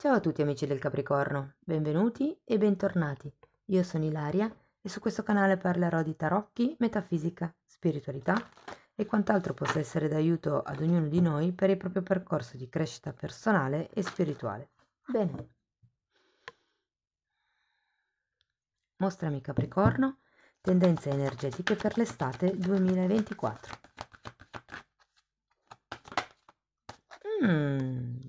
Ciao a tutti amici del Capricorno, benvenuti e bentornati. Io sono Ilaria e su questo canale parlerò di tarocchi, metafisica, spiritualità e quant'altro possa essere d'aiuto ad ognuno di noi per il proprio percorso di crescita personale e spirituale. Bene. Mostrami Capricorno, tendenze energetiche per l'estate 2024. Mm.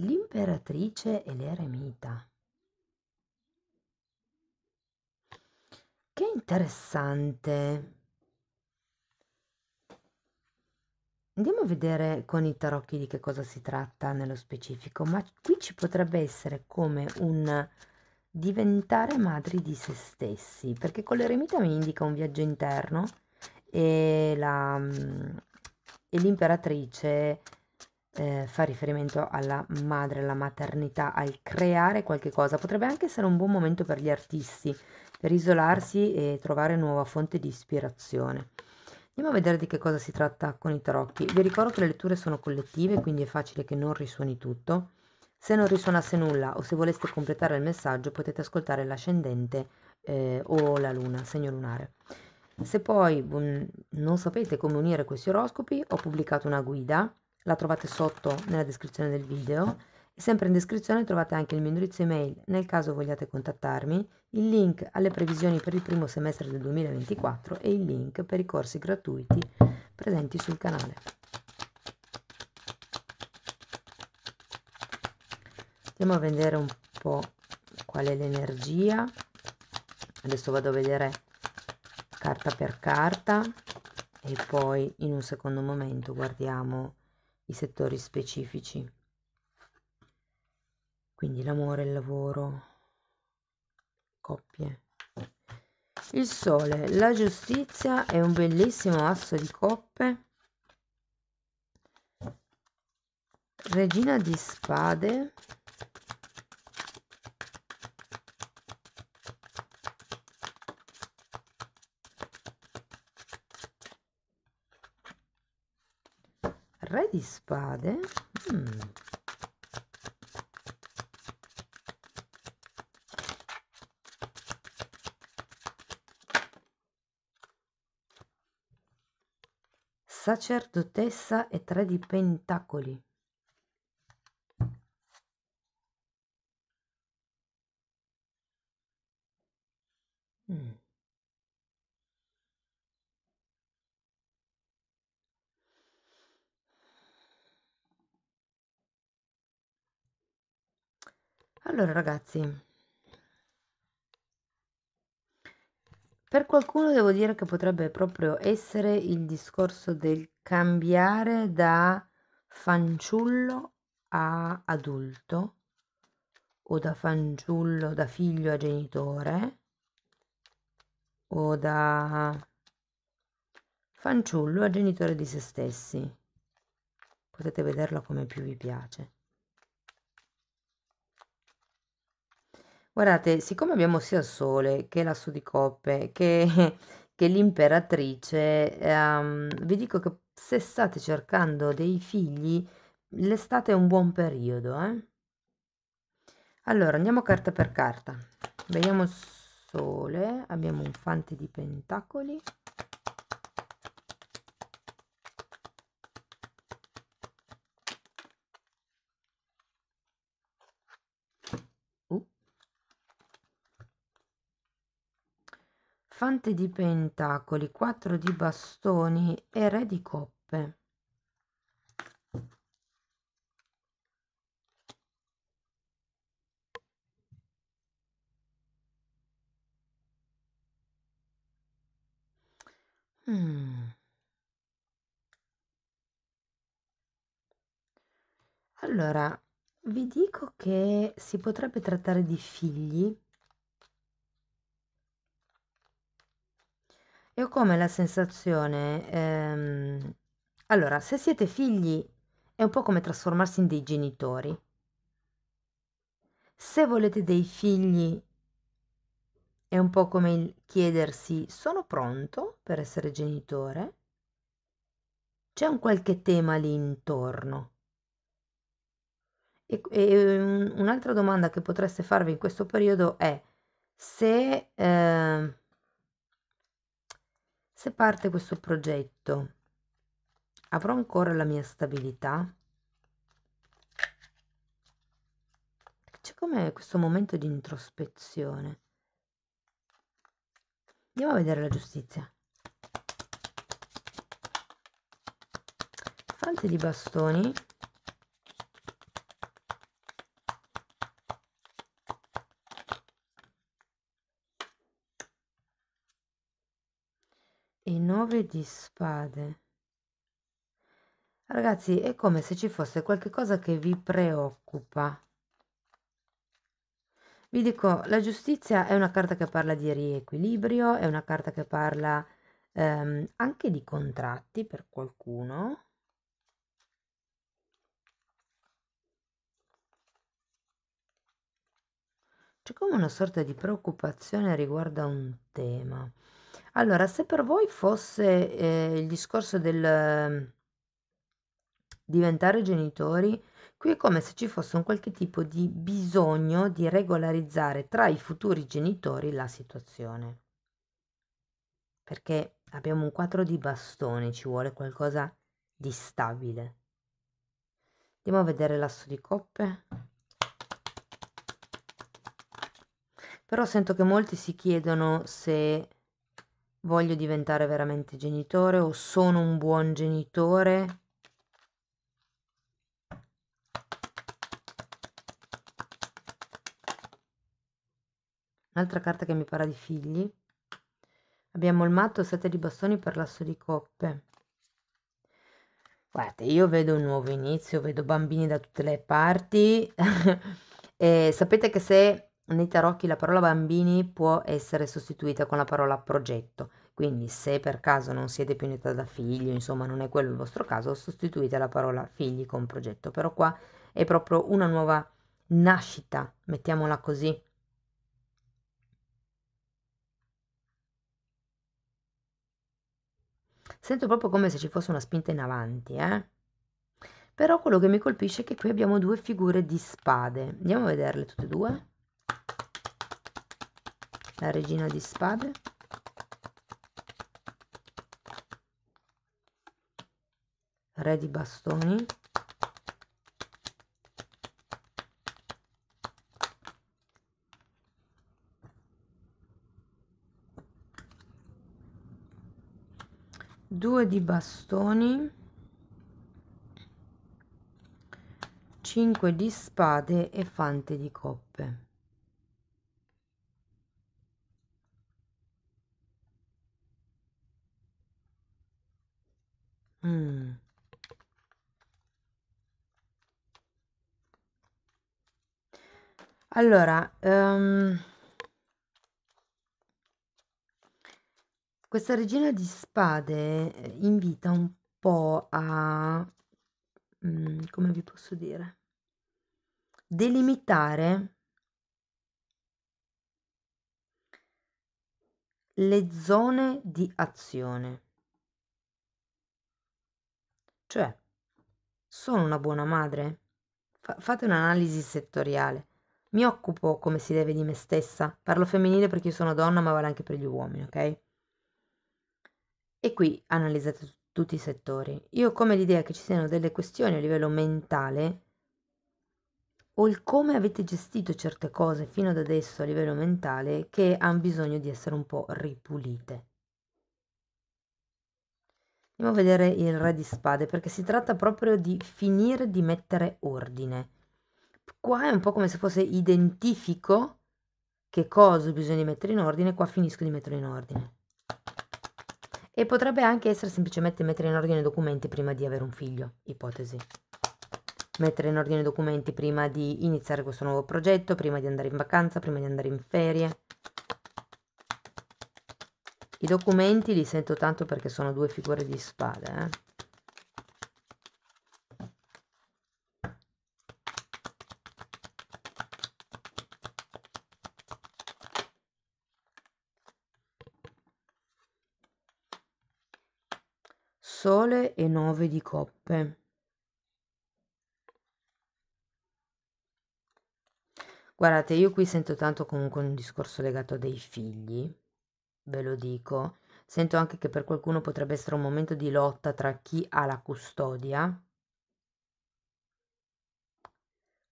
L'imperatrice e l'eremita. Che interessante. Andiamo a vedere con i tarocchi di che cosa si tratta nello specifico, ma qui ci potrebbe essere come un diventare madri di se stessi, perché con l'eremita mi indica un viaggio interno e, la, mm, e l'imperatrice eh, fa riferimento alla madre, alla maternità, al creare qualche cosa. Potrebbe anche essere un buon momento per gli artisti, per isolarsi e trovare nuova fonte di ispirazione. Andiamo a vedere di che cosa si tratta con i tarocchi. Vi ricordo che le letture sono collettive, quindi è facile che non risuoni tutto. Se non risuonasse nulla o se voleste completare il messaggio potete ascoltare l'ascendente eh, o la luna, segno lunare. Se poi mh, mm, non sapete come unire questi oroscopi, ho pubblicato una guida la trovate sotto nella descrizione del video. sempre in descrizione trovate anche il mio indirizzo email nel caso vogliate contattarmi, il link alle previsioni per il primo semestre del 2024 e il link per i corsi gratuiti presenti sul canale. Andiamo a vedere un po' qual è l'energia. Adesso vado a vedere carta per carta e poi in un secondo momento guardiamo i settori specifici. Quindi l'amore, il lavoro, coppie. Il sole, la giustizia è un bellissimo asso di coppe. Regina di spade. di spade mm. sacerdotessa e tre di pentacoli mm. Allora ragazzi, per qualcuno devo dire che potrebbe proprio essere il discorso del cambiare da fanciullo a adulto o da fanciullo, da figlio a genitore o da fanciullo a genitore di se stessi. Potete vederla come più vi piace. Guardate, siccome abbiamo sia il sole che l'asso di coppe che che l'imperatrice, ehm, vi dico che se state cercando dei figli, l'estate è un buon periodo, eh. Allora, andiamo carta per carta. Vediamo il sole, abbiamo un fante di pentacoli. fante di pentacoli, 4 di bastoni e re di coppe. Mm. Allora, vi dico che si potrebbe trattare di figli E ho come la sensazione, ehm, allora, se siete figli è un po' come trasformarsi in dei genitori. Se volete dei figli è un po' come il chiedersi sono pronto per essere genitore? C'è un qualche tema lì intorno. E, e un, un'altra domanda che potreste farvi in questo periodo è se... Eh, se parte questo progetto, avrò ancora la mia stabilità? C'è come questo momento di introspezione. Andiamo a vedere la giustizia. Fante di bastoni. Torre di spade. Ragazzi, è come se ci fosse qualcosa che vi preoccupa. Vi dico, la giustizia è una carta che parla di riequilibrio, è una carta che parla ehm, anche di contratti per qualcuno. C'è come una sorta di preoccupazione riguardo a un tema. Allora, se per voi fosse, ehm, il discorso del ehm, diventare genitori, qui è come se ci fosse un qualche tipo di bisogno di regolarizzare tra i futuri genitori la situazione. Perché abbiamo un 4 di bastoni, ci vuole qualcosa di stabile. Andiamo a vedere l'asso di coppe. Però sento che molti si chiedono se Voglio diventare veramente genitore o sono un buon genitore? Un'altra carta che mi parla di figli. Abbiamo il matto, sette di bastoni per l'asso di coppe. Guardate, io vedo un nuovo inizio, vedo bambini da tutte le parti. sapete che se nei tarocchi la parola bambini può essere sostituita con la parola progetto. Quindi se per caso non siete più in età da figlio, insomma non è quello il vostro caso, sostituite la parola figli con progetto. Però qua è proprio una nuova nascita, mettiamola così. Sento proprio come se ci fosse una spinta in avanti, eh? Però quello che mi colpisce è che qui abbiamo due figure di spade. Andiamo a vederle tutte e due la regina di spade re di bastoni due di bastoni 5 di spade e fante di coppe Allora, ehm, questa regina di spade eh, invita un po' a, mm, come vi posso dire, delimitare le zone di azione. Cioè, sono una buona madre? Fa- fate un'analisi settoriale mi occupo come si deve di me stessa. Parlo femminile perché io sono donna, ma vale anche per gli uomini, ok? E qui analizzate tutti i settori. Io come l'idea che ci siano delle questioni a livello mentale o il come avete gestito certe cose fino ad adesso a livello mentale che hanno bisogno di essere un po' ripulite. Andiamo a vedere il re di spade perché si tratta proprio di finire di mettere ordine. Qua è un po' come se fosse identifico che cosa bisogna mettere in ordine, qua finisco di metterlo in ordine. E potrebbe anche essere semplicemente mettere in ordine i documenti prima di avere un figlio, ipotesi. Mettere in ordine i documenti prima di iniziare questo nuovo progetto, prima di andare in vacanza, prima di andare in ferie. I documenti li sento tanto perché sono due figure di spade, eh. sole e nove di coppe. Guardate, io qui sento tanto comunque un discorso legato a dei figli, ve lo dico. Sento anche che per qualcuno potrebbe essere un momento di lotta tra chi ha la custodia.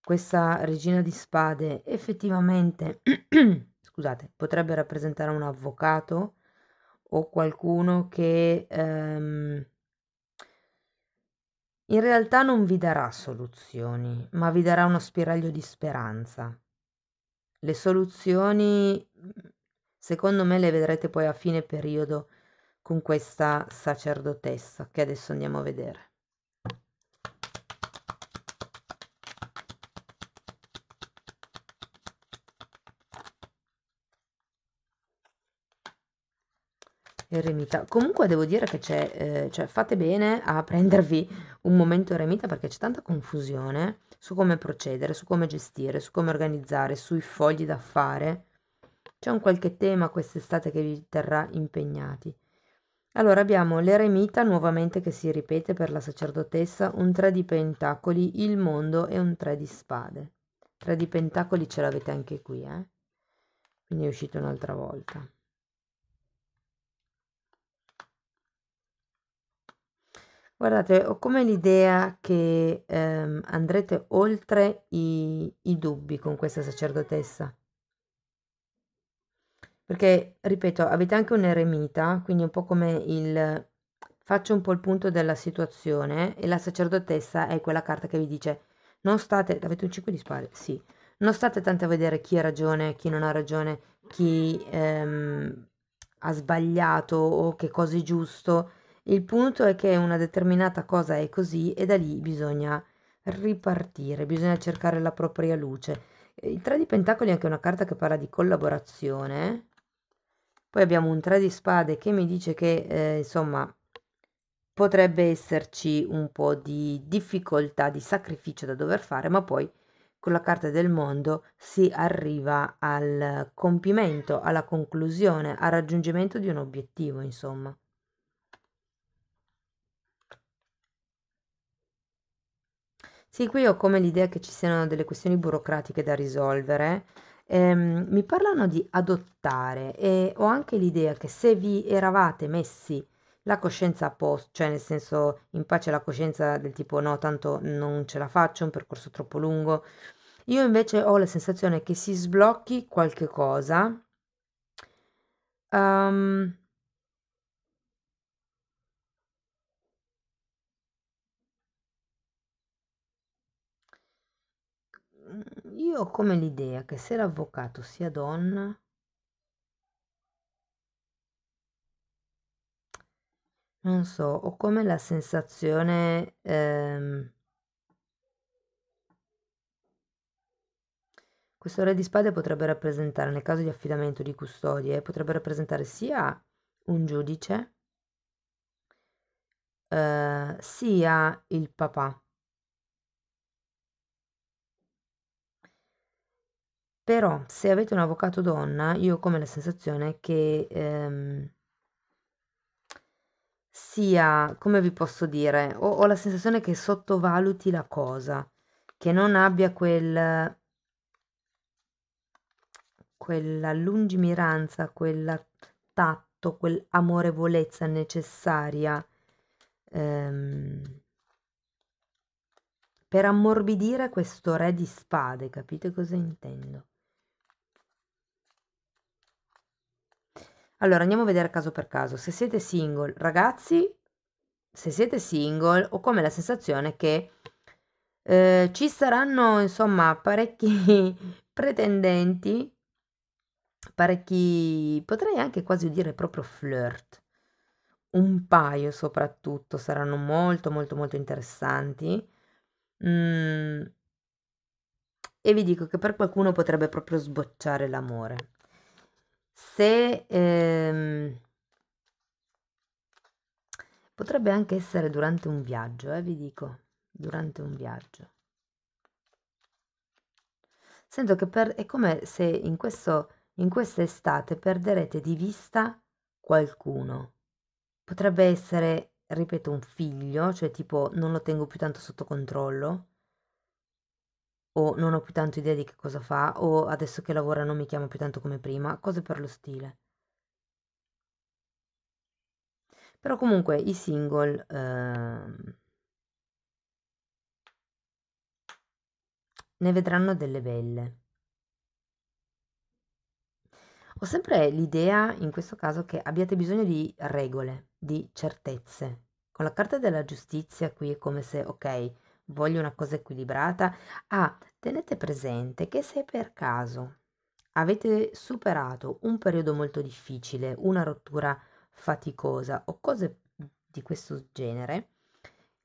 Questa regina di spade effettivamente, scusate, potrebbe rappresentare un avvocato o qualcuno che... Ehm, in realtà non vi darà soluzioni, ma vi darà uno spiraglio di speranza. Le soluzioni, secondo me, le vedrete poi a fine periodo con questa sacerdotessa che adesso andiamo a vedere. Eremita. Comunque devo dire che c'è, eh, cioè fate bene a prendervi un momento eremita perché c'è tanta confusione su come procedere, su come gestire, su come organizzare, sui fogli da fare. C'è un qualche tema quest'estate che vi terrà impegnati. Allora abbiamo l'eremita nuovamente che si ripete per la sacerdotessa, un tre di pentacoli, il mondo e un tre di spade. Tre di pentacoli ce l'avete anche qui, eh? Quindi è uscito un'altra volta. Guardate, ho come l'idea che ehm, andrete oltre i, i dubbi con questa sacerdotessa. Perché, ripeto, avete anche un eremita, quindi un po' come il faccio un po' il punto della situazione e la sacerdotessa è quella carta che vi dice non state, avete un 5 di spade, sì, non state tanto a vedere chi ha ragione, chi non ha ragione, chi ehm, ha sbagliato o che cosa è giusto il punto è che una determinata cosa è così e da lì bisogna ripartire, bisogna cercare la propria luce. Eh, il 3 di Pentacoli è anche una carta che parla di collaborazione. Poi abbiamo un 3 di Spade che mi dice che, eh, insomma, potrebbe esserci un po' di difficoltà, di sacrificio da dover fare, ma poi con la carta del mondo si arriva al compimento, alla conclusione, al raggiungimento di un obiettivo, insomma. Sì, qui ho come l'idea che ci siano delle questioni burocratiche da risolvere. Ehm, mi parlano di adottare e ho anche l'idea che se vi eravate messi la coscienza a posto, cioè nel senso in pace la coscienza del tipo no, tanto non ce la faccio, è un percorso troppo lungo. Io invece ho la sensazione che si sblocchi qualche cosa. Ehm Io ho come l'idea che se l'avvocato sia donna, non so, ho come la sensazione ehm, Questo re di spade potrebbe rappresentare, nel caso di affidamento di custodie, eh, potrebbe rappresentare sia un giudice, eh, sia il papà. Però se avete un avvocato donna, io ho come la sensazione che, ehm sia come vi posso dire, ho ho la sensazione che sottovaluti la cosa, che non abbia quel quella lungimiranza, quel tatto, quell'amorevolezza necessaria, ehm per ammorbidire questo re di spade, capite cosa intendo? Allora andiamo a vedere caso per caso. Se siete single, ragazzi, se siete single, ho come la sensazione che eh, ci saranno insomma parecchi pretendenti, parecchi, potrei anche quasi dire proprio flirt. Un paio soprattutto saranno molto molto molto interessanti. Mm. E vi dico che per qualcuno potrebbe proprio sbocciare l'amore. Se ehm, potrebbe anche essere durante un viaggio, eh, vi dico, durante un viaggio. Sento che per, è come se in, questo, in questa estate perderete di vista qualcuno. Potrebbe essere, ripeto, un figlio, cioè tipo non lo tengo più tanto sotto controllo o non ho più tanto idea di che cosa fa, o adesso che lavora non mi chiama più tanto come prima, cose per lo stile. Però comunque i single... Ehm, ne vedranno delle belle. Ho sempre l'idea, in questo caso, che abbiate bisogno di regole, di certezze. Con la carta della giustizia qui è come se, ok, voglio una cosa equilibrata. Ah, tenete presente che se per caso avete superato un periodo molto difficile, una rottura faticosa o cose di questo genere,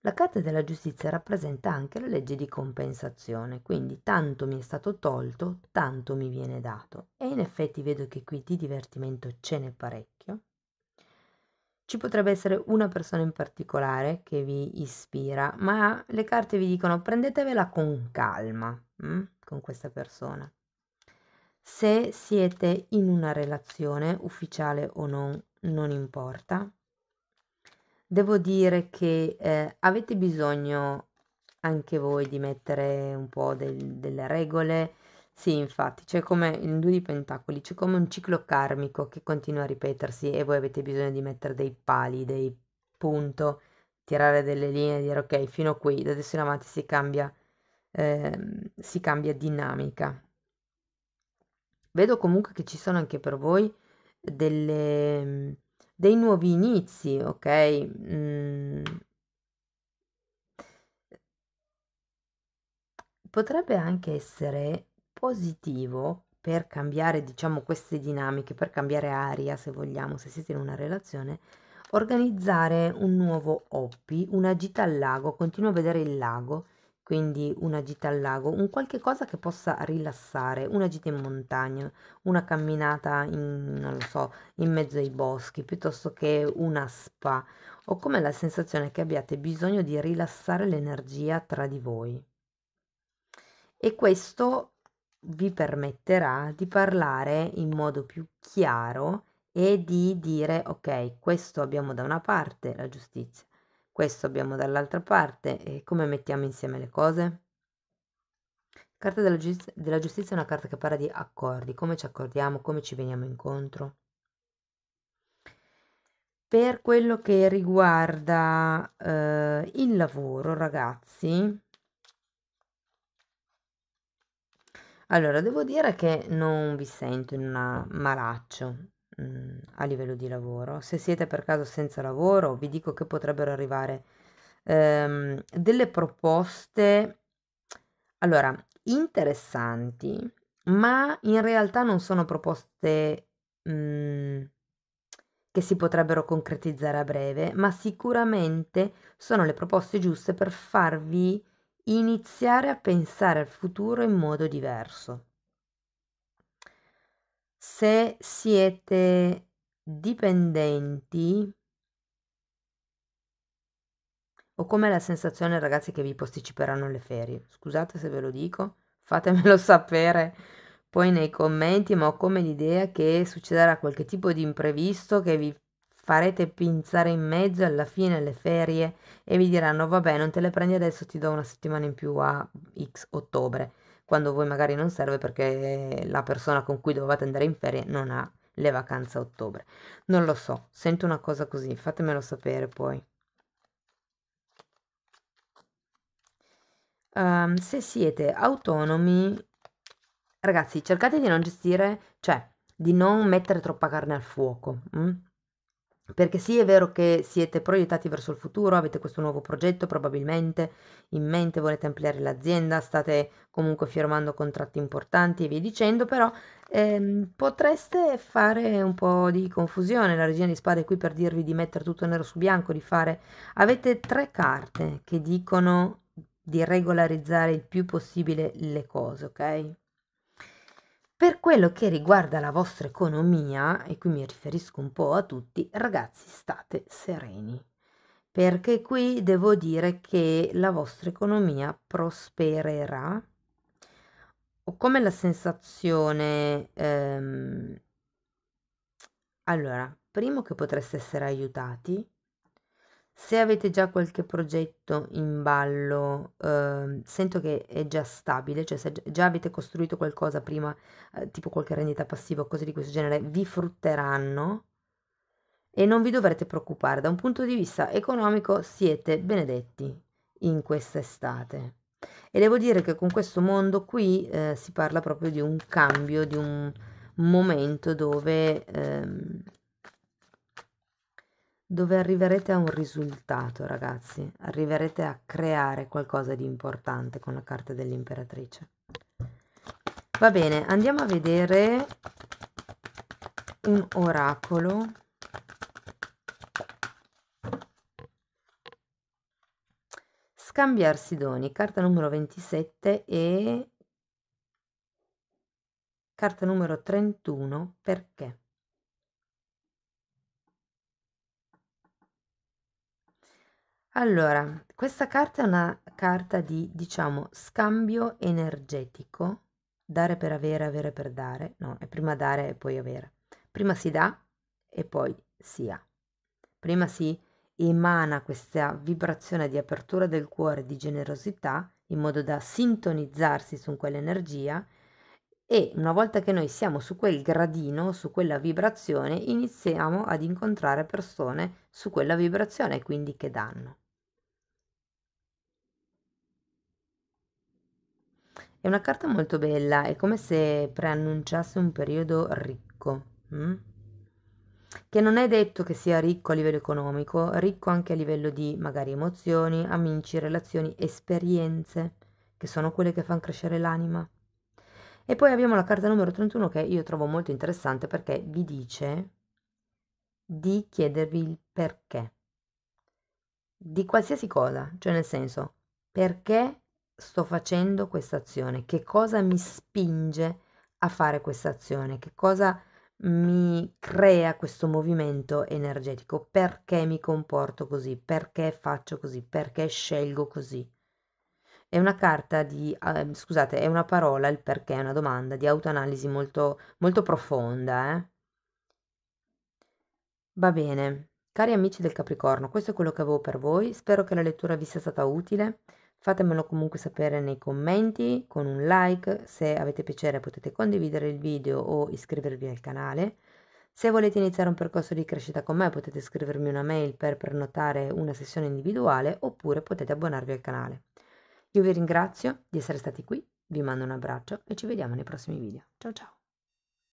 la Carta della Giustizia rappresenta anche la legge di compensazione, quindi tanto mi è stato tolto, tanto mi viene dato. E in effetti vedo che qui di divertimento ce n'è parecchio. Ci potrebbe essere una persona in particolare che vi ispira, ma le carte vi dicono prendetevela con calma mm? con questa persona. Se siete in una relazione, ufficiale o non, non importa. Devo dire che eh, avete bisogno anche voi di mettere un po' del, delle regole, sì, infatti, c'è come in Due di Pentacoli, c'è come un ciclo karmico che continua a ripetersi e voi avete bisogno di mettere dei pali, dei punto, tirare delle linee e dire ok, fino a qui, da adesso in avanti si cambia, ehm, si cambia dinamica. Vedo comunque che ci sono anche per voi delle, dei nuovi inizi, ok? Mm. Potrebbe anche essere positivo per cambiare, diciamo, queste dinamiche, per cambiare aria, se vogliamo, se siete in una relazione, organizzare un nuovo hobby, una gita al lago, continuo a vedere il lago, quindi una gita al lago, un qualche cosa che possa rilassare, una gita in montagna, una camminata in, non lo so, in mezzo ai boschi, piuttosto che una spa, o come la sensazione che abbiate bisogno di rilassare l'energia tra di voi. E questo vi permetterà di parlare in modo più chiaro e di dire ok, questo abbiamo da una parte la giustizia, questo abbiamo dall'altra parte e come mettiamo insieme le cose? Carta della, giustizia, della giustizia è una carta che parla di accordi, come ci accordiamo, come ci veniamo incontro. Per quello che riguarda eh, il lavoro, ragazzi, Allora, devo dire che non vi sento in una malaccio, mhmm, a livello di lavoro. Se siete per caso senza lavoro, vi dico che potrebbero arrivare, ehm, delle proposte, allora, interessanti, ma in realtà non sono proposte, mhmm, che si potrebbero concretizzare a breve, ma sicuramente sono le proposte giuste per farvi iniziare a pensare al futuro in modo diverso. Se siete dipendenti, ho come la sensazione ragazzi che vi posticiperanno le ferie, scusate se ve lo dico, fatemelo sapere poi nei commenti, ma ho come l'idea che succederà qualche tipo di imprevisto che vi farete pinzare in mezzo alla fine le ferie e vi diranno vabbè non te le prendi adesso ti do una settimana in più a x ottobre quando voi magari non serve perché la persona con cui dovevate andare in ferie non ha le vacanze a ottobre non lo so sento una cosa così fatemelo sapere poi um, se siete autonomi ragazzi cercate di non gestire cioè di non mettere troppa carne al fuoco hm? Perché sì, è vero che siete proiettati verso il futuro, avete questo nuovo progetto probabilmente in mente, volete ampliare l'azienda, state comunque firmando contratti importanti e via dicendo, però ehm, potreste fare un po' di confusione. La regina di spade è qui per dirvi di mettere tutto nero su bianco, di fare... Avete tre carte che dicono di regolarizzare il più possibile le cose, ok? Per quello che riguarda la vostra economia, e qui mi riferisco un po' a tutti, ragazzi state sereni, perché qui devo dire che la vostra economia prospererà. Ho come la sensazione... Ehm, allora, primo che potreste essere aiutati se avete già qualche progetto in ballo, ehm, sento che è già stabile, cioè se già avete costruito qualcosa prima, eh, tipo qualche rendita passiva o cose di questo genere, vi frutteranno e non vi dovrete preoccupare. Da un punto di vista economico siete benedetti in quest'estate. E devo dire che con questo mondo qui eh, si parla proprio di un cambio, di un momento dove... Ehm, dove arriverete a un risultato, ragazzi, arriverete a creare qualcosa di importante con la carta dell'imperatrice. Va bene, andiamo a vedere un oracolo scambiarsi doni, carta numero 27 e carta numero 31 perché? Allora, questa carta è una carta di, diciamo, scambio energetico, dare per avere, avere per dare, no, è prima dare e poi avere. Prima si dà e poi si ha. Prima si emana questa vibrazione di apertura del cuore, di generosità, in modo da sintonizzarsi su quell'energia e una volta che noi siamo su quel gradino, su quella vibrazione, iniziamo ad incontrare persone su quella vibrazione quindi che danno. È una carta molto bella, è come se preannunciasse un periodo ricco, hm? che non è detto che sia ricco a livello economico, ricco anche a livello di magari emozioni, amici, relazioni, esperienze, che sono quelle che fanno crescere l'anima e poi abbiamo la carta numero 31 che io trovo molto interessante perché vi dice di chiedervi il perché di qualsiasi cosa, cioè nel senso perché sto facendo questa azione, che cosa mi spinge a fare questa azione, che cosa mi crea questo movimento energetico, perché mi comporto così, perché faccio così, perché scelgo così. È una carta di, eh, scusate, è una parola, il perché, è una domanda di autoanalisi molto, molto profonda. Eh? Va bene, cari amici del Capricorno, questo è quello che avevo per voi, spero che la lettura vi sia stata utile. Fatemelo comunque sapere nei commenti con un like, se avete piacere potete condividere il video o iscrivervi al canale. Se volete iniziare un percorso di crescita con me potete scrivermi una mail per prenotare una sessione individuale oppure potete abbonarvi al canale. Io vi ringrazio di essere stati qui, vi mando un abbraccio e ci vediamo nei prossimi video. Ciao ciao!